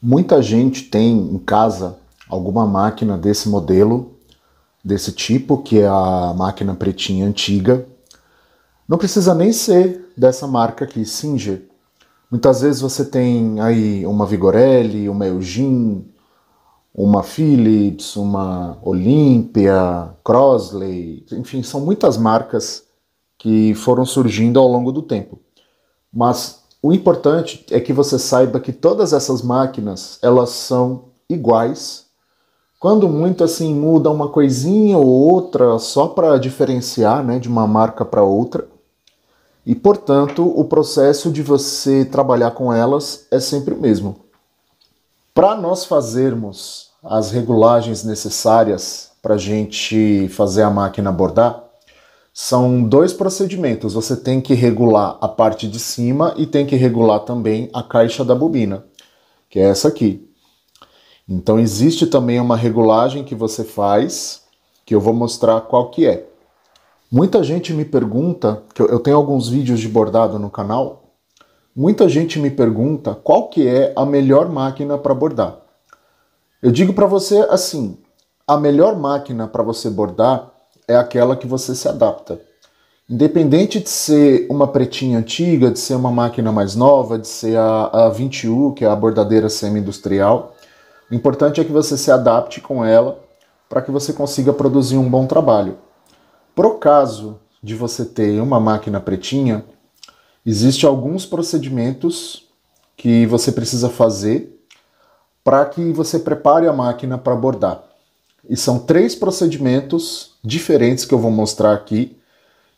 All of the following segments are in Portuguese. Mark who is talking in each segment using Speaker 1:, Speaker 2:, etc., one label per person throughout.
Speaker 1: Muita gente tem em casa alguma máquina desse modelo, desse tipo, que é a máquina pretinha antiga. Não precisa nem ser dessa marca aqui, Singer. Muitas vezes você tem aí uma Vigorelli, uma Eugene, uma Philips, uma Olympia, Crosley, enfim, são muitas marcas que foram surgindo ao longo do tempo. Mas o importante é que você saiba que todas essas máquinas, elas são iguais. Quando muito assim muda uma coisinha ou outra só para diferenciar, né, de uma marca para outra. E portanto, o processo de você trabalhar com elas é sempre o mesmo. Para nós fazermos as regulagens necessárias para a gente fazer a máquina bordar, são dois procedimentos. Você tem que regular a parte de cima e tem que regular também a caixa da bobina, que é essa aqui. Então existe também uma regulagem que você faz, que eu vou mostrar qual que é. Muita gente me pergunta, que eu tenho alguns vídeos de bordado no canal, muita gente me pergunta qual que é a melhor máquina para bordar. Eu digo para você assim, a melhor máquina para você bordar é aquela que você se adapta. Independente de ser uma pretinha antiga, de ser uma máquina mais nova, de ser a, a 20U, que é a bordadeira semi-industrial, o importante é que você se adapte com ela para que você consiga produzir um bom trabalho. Pro caso de você ter uma máquina pretinha, existem alguns procedimentos que você precisa fazer para que você prepare a máquina para bordar. E são três procedimentos diferentes que eu vou mostrar aqui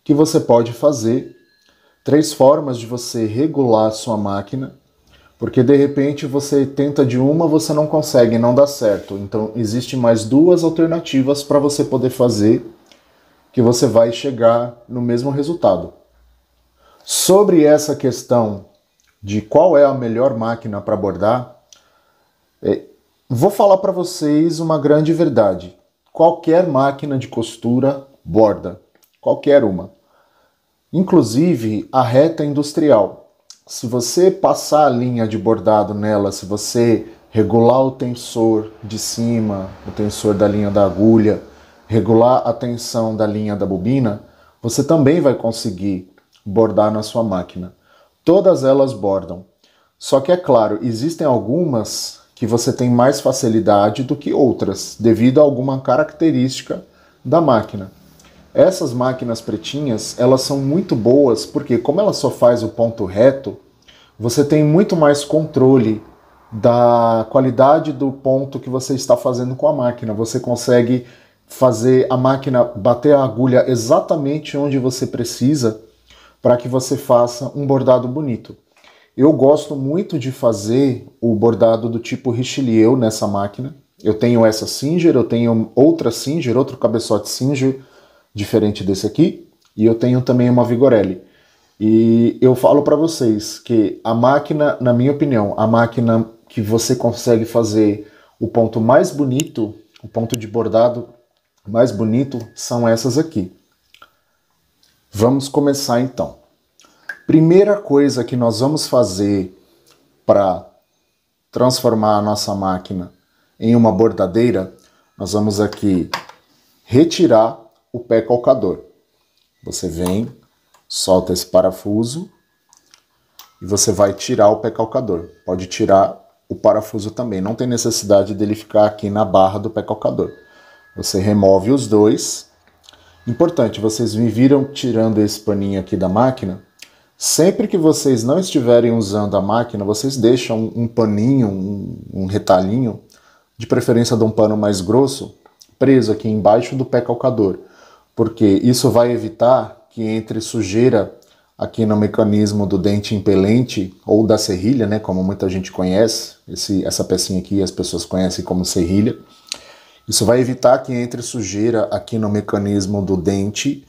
Speaker 1: que você pode fazer, três formas de você regular a sua máquina, porque de repente você tenta de uma, você não consegue, não dá certo. Então existe mais duas alternativas para você poder fazer que você vai chegar no mesmo resultado. Sobre essa questão de qual é a melhor máquina para bordar, é, Vou falar para vocês uma grande verdade. Qualquer máquina de costura borda, qualquer uma. Inclusive a reta industrial. Se você passar a linha de bordado nela, se você regular o tensor de cima, o tensor da linha da agulha, regular a tensão da linha da bobina, você também vai conseguir bordar na sua máquina. Todas elas bordam. Só que é claro, existem algumas que você tem mais facilidade do que outras, devido a alguma característica da máquina. Essas máquinas pretinhas, elas são muito boas porque como ela só faz o ponto reto, você tem muito mais controle da qualidade do ponto que você está fazendo com a máquina. Você consegue fazer a máquina bater a agulha exatamente onde você precisa para que você faça um bordado bonito. Eu gosto muito de fazer o bordado do tipo Richelieu nessa máquina. Eu tenho essa Singer, eu tenho outra Singer, outro cabeçote Singer, diferente desse aqui, e eu tenho também uma Vigorelli. E eu falo para vocês que a máquina, na minha opinião, a máquina que você consegue fazer o ponto mais bonito, o ponto de bordado mais bonito, são essas aqui. Vamos começar então. Primeira coisa que nós vamos fazer para transformar a nossa máquina em uma bordadeira, nós vamos aqui retirar o pé calcador. Você vem, solta esse parafuso e você vai tirar o pé calcador. Pode tirar o parafuso também, não tem necessidade dele ficar aqui na barra do pé calcador. Você remove os dois. Importante, vocês me viram tirando esse paninho aqui da máquina? Sempre que vocês não estiverem usando a máquina, vocês deixam um paninho, um, um retalhinho, de preferência de um pano mais grosso, preso aqui embaixo do pé calcador, porque isso vai evitar que entre sujeira aqui no mecanismo do dente impelente ou da serrilha, né, como muita gente conhece, esse, essa pecinha aqui as pessoas conhecem como serrilha. Isso vai evitar que entre sujeira aqui no mecanismo do dente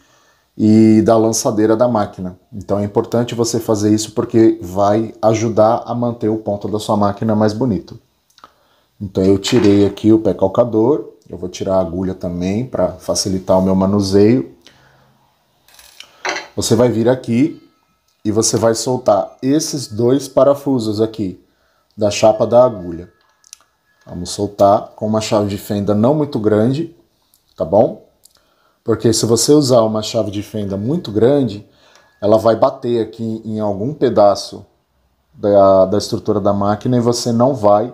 Speaker 1: e da lançadeira da máquina. Então é importante você fazer isso porque vai ajudar a manter o ponto da sua máquina mais bonito. Então eu tirei aqui o pé calcador, eu vou tirar a agulha também para facilitar o meu manuseio. Você vai vir aqui e você vai soltar esses dois parafusos aqui da chapa da agulha. Vamos soltar com uma chave de fenda não muito grande, tá bom? Porque se você usar uma chave de fenda muito grande, ela vai bater aqui em algum pedaço da, da estrutura da máquina e você não vai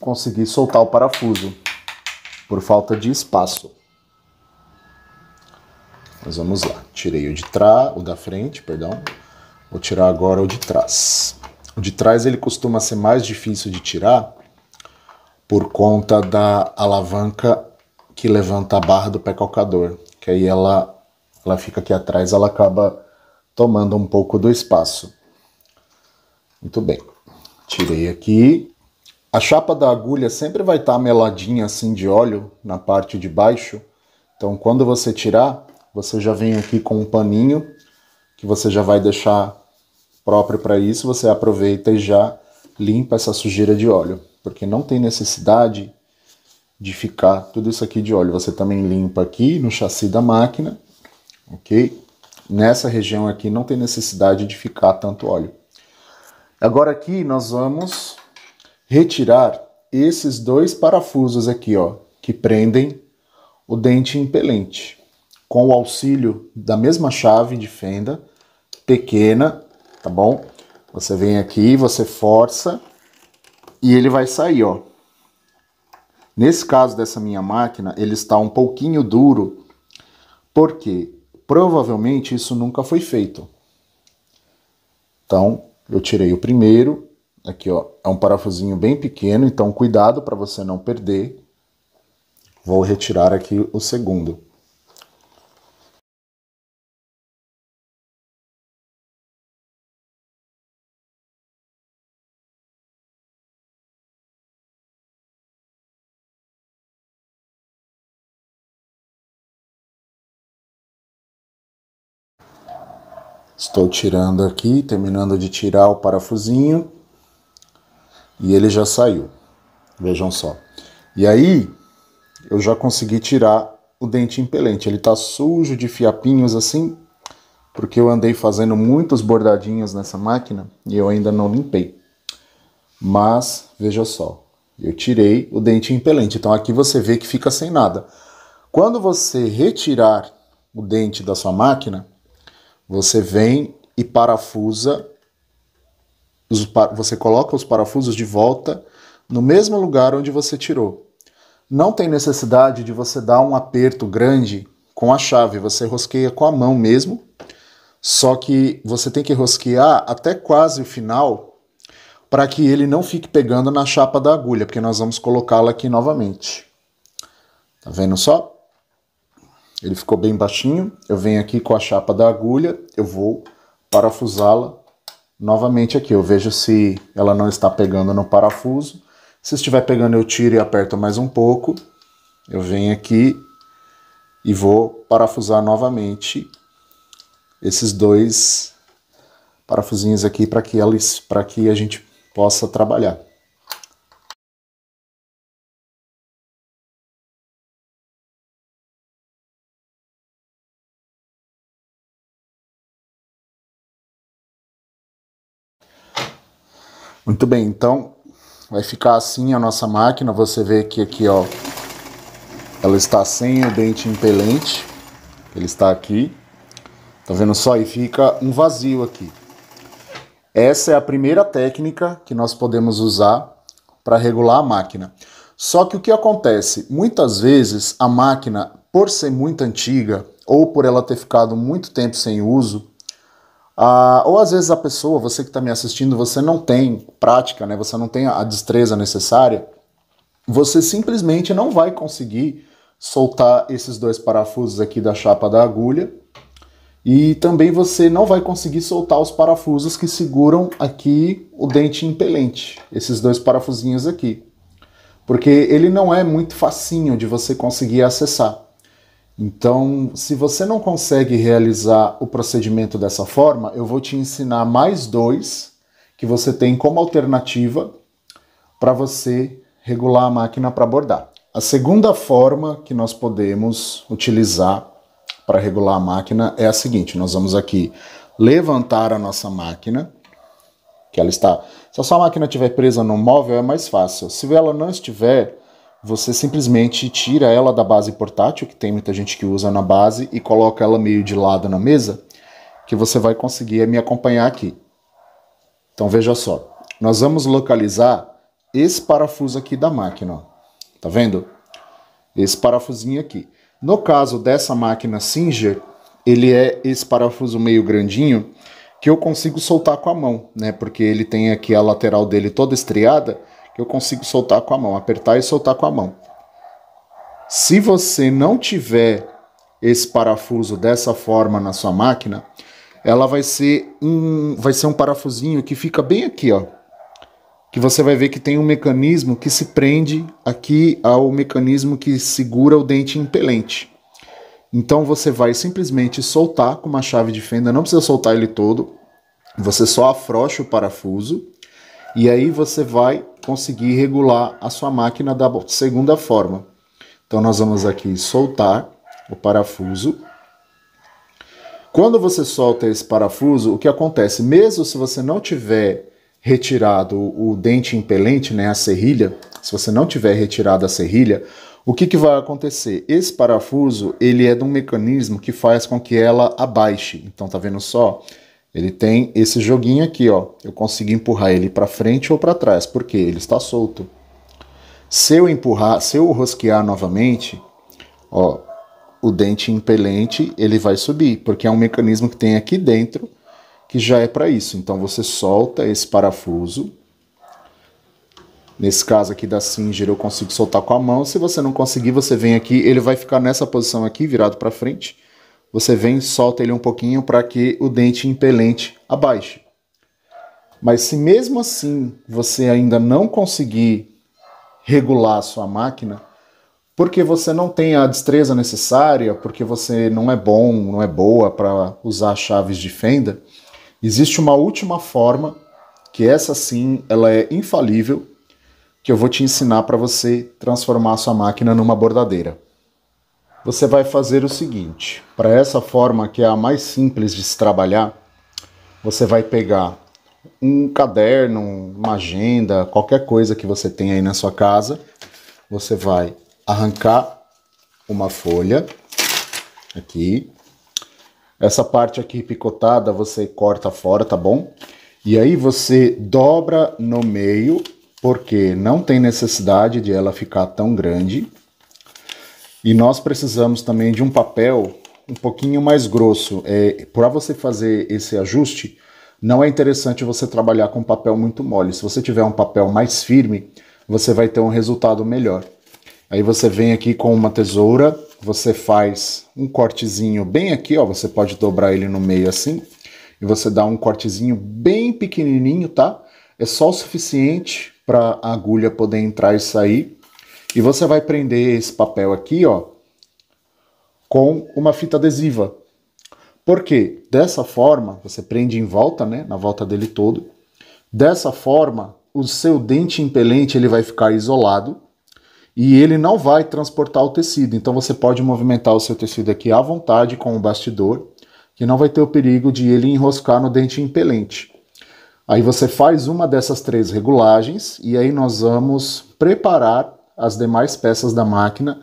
Speaker 1: conseguir soltar o parafuso por falta de espaço. Mas vamos lá. Tirei o de trás, o da frente, perdão. Vou tirar agora o de trás. O de trás ele costuma ser mais difícil de tirar por conta da alavanca que levanta a barra do pé calcador. E aí ela, ela fica aqui atrás, ela acaba tomando um pouco do espaço. Muito bem, tirei aqui. A chapa da agulha sempre vai estar tá meladinha assim de óleo na parte de baixo. Então quando você tirar, você já vem aqui com um paninho que você já vai deixar próprio para isso. Você aproveita e já limpa essa sujeira de óleo, porque não tem necessidade de ficar tudo isso aqui de óleo. Você também limpa aqui no chassi da máquina, ok? Nessa região aqui não tem necessidade de ficar tanto óleo. Agora aqui nós vamos retirar esses dois parafusos aqui, ó, que prendem o dente impelente. Com o auxílio da mesma chave de fenda, pequena, tá bom? Você vem aqui, você força e ele vai sair, ó. Nesse caso dessa minha máquina, ele está um pouquinho duro, porque provavelmente isso nunca foi feito. Então, eu tirei o primeiro, aqui ó, é um parafusinho bem pequeno, então cuidado para você não perder. Vou retirar aqui o segundo. Estou tirando aqui, terminando de tirar o parafusinho e ele já saiu. Vejam só. E aí eu já consegui tirar o dente impelente. Ele tá sujo de fiapinhos assim, porque eu andei fazendo muitos bordadinhos nessa máquina e eu ainda não limpei. Mas veja só, eu tirei o dente impelente. Então aqui você vê que fica sem nada. Quando você retirar o dente da sua máquina, você vem e parafusa, você coloca os parafusos de volta no mesmo lugar onde você tirou. Não tem necessidade de você dar um aperto grande com a chave, você rosqueia com a mão mesmo, só que você tem que rosquear até quase o final para que ele não fique pegando na chapa da agulha, porque nós vamos colocá-la aqui novamente. Tá vendo só? Ele ficou bem baixinho. Eu venho aqui com a chapa da agulha, eu vou parafusá-la novamente aqui. Eu vejo se ela não está pegando no parafuso. Se estiver pegando, eu tiro e aperto mais um pouco. Eu venho aqui e vou parafusar novamente esses dois parafusinhos aqui para que, que a gente possa trabalhar. Muito bem, então vai ficar assim a nossa máquina. Você vê que aqui, ó, ela está sem o dente impelente. Ele está aqui. Tá vendo só? E fica um vazio aqui. Essa é a primeira técnica que nós podemos usar para regular a máquina. Só que o que acontece? Muitas vezes a máquina, por ser muito antiga ou por ela ter ficado muito tempo sem uso, ah, ou às vezes a pessoa, você que está me assistindo, você não tem prática, né? Você não tem a destreza necessária. Você simplesmente não vai conseguir soltar esses dois parafusos aqui da chapa da agulha. E também você não vai conseguir soltar os parafusos que seguram aqui o dente impelente, esses dois parafusinhos aqui. Porque ele não é muito facinho de você conseguir acessar. Então, se você não consegue realizar o procedimento dessa forma, eu vou te ensinar mais dois que você tem como alternativa para você regular a máquina para bordar. A segunda forma que nós podemos utilizar para regular a máquina é a seguinte: nós vamos aqui levantar a nossa máquina, que ela está. Se a sua máquina estiver presa no móvel, é mais fácil. Se ela não estiver, você simplesmente tira ela da base portátil, que tem muita gente que usa na base, e coloca ela meio de lado na mesa, que você vai conseguir me acompanhar aqui. Então veja só, nós vamos localizar esse parafuso aqui da máquina, ó. tá vendo? Esse parafusinho aqui. No caso dessa máquina Singer, ele é esse parafuso meio grandinho que eu consigo soltar com a mão, né? Porque ele tem aqui a lateral dele toda estriada, eu consigo soltar com a mão, apertar e soltar com a mão. Se você não tiver esse parafuso dessa forma na sua máquina, ela vai ser um, vai ser um parafusinho que fica bem aqui, ó. Que você vai ver que tem um mecanismo que se prende aqui ao mecanismo que segura o dente impelente. Então você vai simplesmente soltar com uma chave de fenda, não precisa soltar ele todo. Você só afrouxa o parafuso e aí você vai conseguir regular a sua máquina da segunda forma. Então nós vamos aqui soltar o parafuso. Quando você solta esse parafuso, o que acontece? Mesmo se você não tiver retirado o dente impelente, né, a serrilha, se você não tiver retirado a serrilha, o que, que vai acontecer? Esse parafuso ele é de um mecanismo que faz com que ela abaixe. Então tá vendo só? Ele tem esse joguinho aqui, ó. Eu consigo empurrar ele para frente ou para trás, porque ele está solto. Se eu empurrar, se eu rosquear novamente, ó, o dente impelente ele vai subir, porque é um mecanismo que tem aqui dentro que já é para isso. Então você solta esse parafuso. Nesse caso aqui da Singer eu consigo soltar com a mão. Se você não conseguir, você vem aqui, ele vai ficar nessa posição aqui, virado para frente você vem e solta ele um pouquinho para que o dente impelente abaixe. Mas se mesmo assim você ainda não conseguir regular a sua máquina, porque você não tem a destreza necessária, porque você não é bom, não é boa para usar chaves de fenda, existe uma última forma, que essa sim, ela é infalível, que eu vou te ensinar para você transformar a sua máquina numa bordadeira você vai fazer o seguinte: para essa forma que é a mais simples de se trabalhar, você vai pegar um caderno, uma agenda, qualquer coisa que você tenha aí na sua casa, você vai arrancar uma folha aqui. Essa parte aqui picotada você corta fora, tá bom? E aí você dobra no meio, porque não tem necessidade de ela ficar tão grande. E nós precisamos também de um papel um pouquinho mais grosso. É, Para você fazer esse ajuste, não é interessante você trabalhar com papel muito mole. Se você tiver um papel mais firme, você vai ter um resultado melhor. Aí você vem aqui com uma tesoura, você faz um cortezinho bem aqui, ó, você pode dobrar ele no meio assim, e você dá um cortezinho bem pequenininho, tá? É só o suficiente para a agulha poder entrar e sair e você vai prender esse papel aqui, ó, com uma fita adesiva. Porque dessa forma, você prende em volta, né, na volta dele todo. Dessa forma, o seu dente impelente ele vai ficar isolado e ele não vai transportar o tecido. Então você pode movimentar o seu tecido aqui à vontade com o bastidor, que não vai ter o perigo de ele enroscar no dente impelente. Aí você faz uma dessas três regulagens e aí nós vamos preparar as demais peças da máquina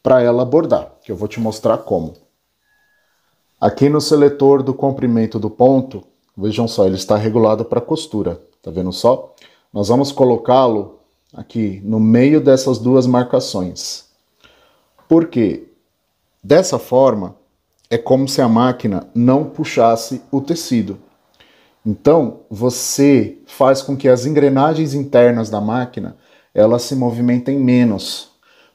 Speaker 1: para ela bordar, que eu vou te mostrar como. Aqui no seletor do comprimento do ponto, vejam só, ele está regulado para costura, tá vendo só? Nós vamos colocá-lo aqui no meio dessas duas marcações. Porque dessa forma é como se a máquina não puxasse o tecido. Então, você faz com que as engrenagens internas da máquina elas se movimentem menos.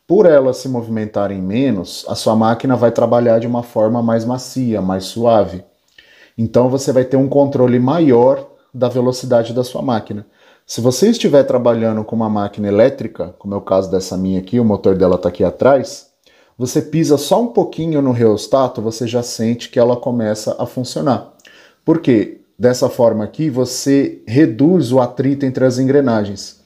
Speaker 1: Por elas se movimentarem menos, a sua máquina vai trabalhar de uma forma mais macia, mais suave. Então você vai ter um controle maior da velocidade da sua máquina. Se você estiver trabalhando com uma máquina elétrica, como é o caso dessa minha aqui, o motor dela está aqui atrás, você pisa só um pouquinho no reostato, você já sente que ela começa a funcionar. Por quê? Dessa forma aqui, você reduz o atrito entre as engrenagens.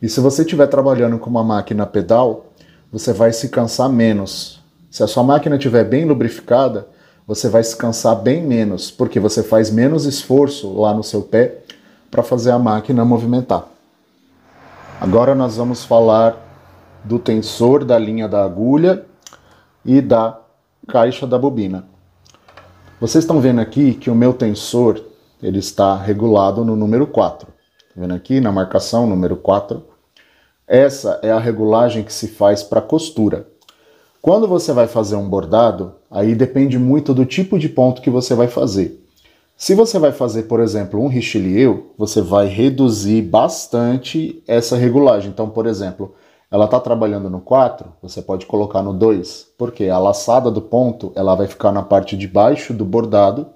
Speaker 1: E se você estiver trabalhando com uma máquina pedal, você vai se cansar menos. Se a sua máquina estiver bem lubrificada, você vai se cansar bem menos, porque você faz menos esforço lá no seu pé para fazer a máquina movimentar. Agora nós vamos falar do tensor da linha da agulha e da caixa da bobina. Vocês estão vendo aqui que o meu tensor ele está regulado no número 4 vendo aqui na marcação número 4, essa é a regulagem que se faz para costura. Quando você vai fazer um bordado, aí depende muito do tipo de ponto que você vai fazer. Se você vai fazer, por exemplo, um richelieu, você vai reduzir bastante essa regulagem. Então, por exemplo, ela está trabalhando no 4, você pode colocar no 2, porque a laçada do ponto ela vai ficar na parte de baixo do bordado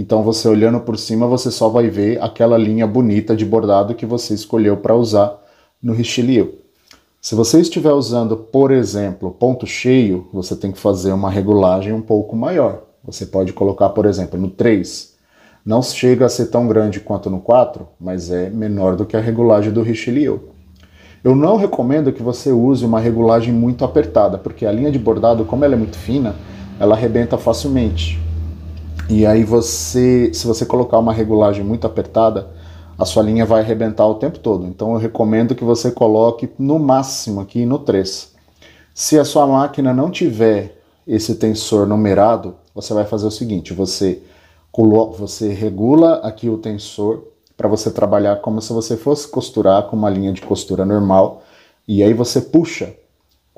Speaker 1: então você olhando por cima, você só vai ver aquela linha bonita de bordado que você escolheu para usar no Richelieu. Se você estiver usando, por exemplo, ponto cheio, você tem que fazer uma regulagem um pouco maior. Você pode colocar, por exemplo, no 3. Não chega a ser tão grande quanto no 4, mas é menor do que a regulagem do Richelieu. Eu não recomendo que você use uma regulagem muito apertada, porque a linha de bordado, como ela é muito fina, ela arrebenta facilmente. E aí você, se você colocar uma regulagem muito apertada, a sua linha vai arrebentar o tempo todo. Então eu recomendo que você coloque no máximo aqui no 3. Se a sua máquina não tiver esse tensor numerado, você vai fazer o seguinte, você você regula aqui o tensor para você trabalhar como se você fosse costurar com uma linha de costura normal e aí você puxa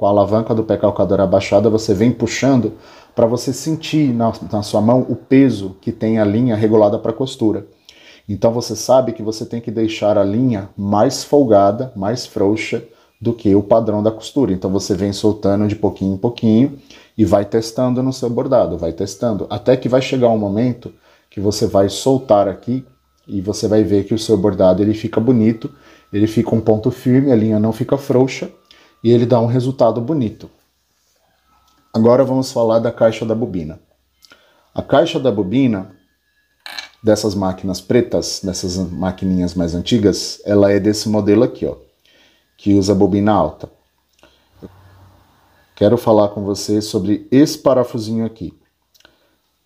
Speaker 1: com a alavanca do pé-calcador abaixada, você vem puxando para você sentir na, na, sua mão o peso que tem a linha regulada para costura. Então você sabe que você tem que deixar a linha mais folgada, mais frouxa do que o padrão da costura. Então você vem soltando de pouquinho em pouquinho e vai testando no seu bordado, vai testando, até que vai chegar um momento que você vai soltar aqui e você vai ver que o seu bordado ele fica bonito, ele fica um ponto firme, a linha não fica frouxa e ele dá um resultado bonito. Agora vamos falar da caixa da bobina. A caixa da bobina dessas máquinas pretas, dessas maquininhas mais antigas, ela é desse modelo aqui, ó, que usa bobina alta. Quero falar com você sobre esse parafusinho aqui.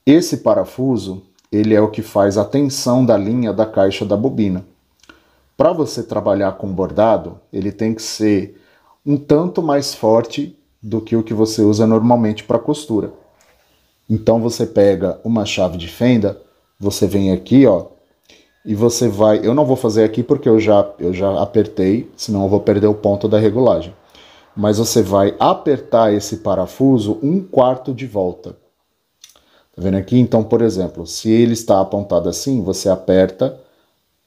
Speaker 1: Esse parafuso, ele é o que faz a tensão da linha da caixa da bobina. Para você trabalhar com bordado, ele tem que ser um tanto mais forte do que o que você usa normalmente para costura. Então você pega uma chave de fenda, você vem aqui, ó, e você vai, eu não vou fazer aqui porque eu já eu já apertei, senão eu vou perder o ponto da regulagem. Mas você vai apertar esse parafuso um quarto de volta. Tá vendo aqui? Então, por exemplo, se ele está apontado assim, você aperta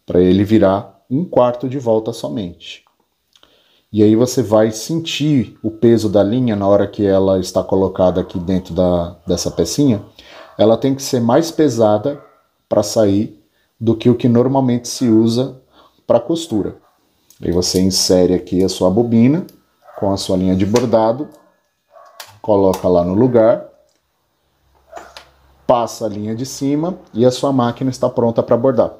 Speaker 1: para ele virar um quarto de volta somente. E aí você vai sentir o peso da linha na hora que ela está colocada aqui dentro da, dessa pecinha. Ela tem que ser mais pesada para sair do que o que normalmente se usa para costura. Aí você insere aqui a sua bobina com a sua linha de bordado, coloca lá no lugar, passa a linha de cima e a sua máquina está pronta para bordar.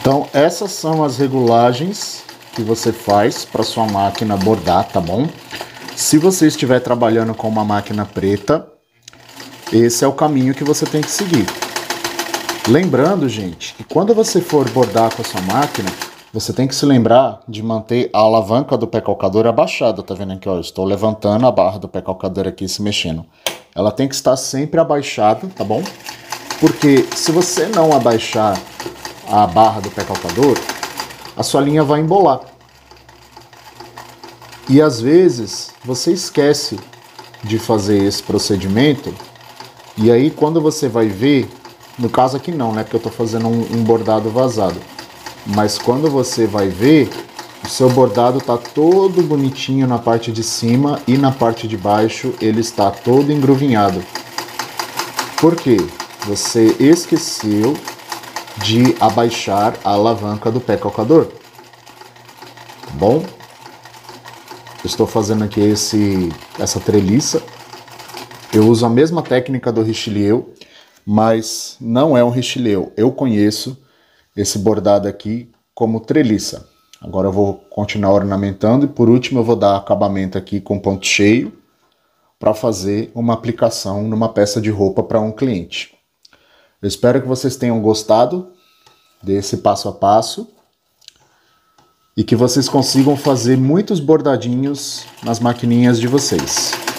Speaker 1: Então, essas são as regulagens que você faz para sua máquina bordar, tá bom? Se você estiver trabalhando com uma máquina preta, esse é o caminho que você tem que seguir. Lembrando, gente, que quando você for bordar com a sua máquina, você tem que se lembrar de manter a alavanca do pé calcador abaixada, tá vendo aqui, ó, eu estou levantando a barra do pé calcador aqui se mexendo. Ela tem que estar sempre abaixada, tá bom? Porque se você não abaixar a barra do calcador, a sua linha vai embolar. E às vezes você esquece de fazer esse procedimento, e aí quando você vai ver, no caso aqui não, né? Porque eu estou fazendo um, um bordado vazado. Mas quando você vai ver, o seu bordado tá todo bonitinho na parte de cima e na parte de baixo ele está todo engruvinhado. Por quê? Você esqueceu de abaixar a alavanca do pé calcador. Tá bom? Estou fazendo aqui esse, essa treliça. Eu uso a mesma técnica do richelieu, mas não é um richelieu. Eu conheço esse bordado aqui como treliça. Agora eu vou continuar ornamentando e por último eu vou dar acabamento aqui com ponto cheio para fazer uma aplicação numa peça de roupa para um cliente. Eu espero que vocês tenham gostado desse passo a passo e que vocês consigam fazer muitos bordadinhos nas maquininhas de vocês.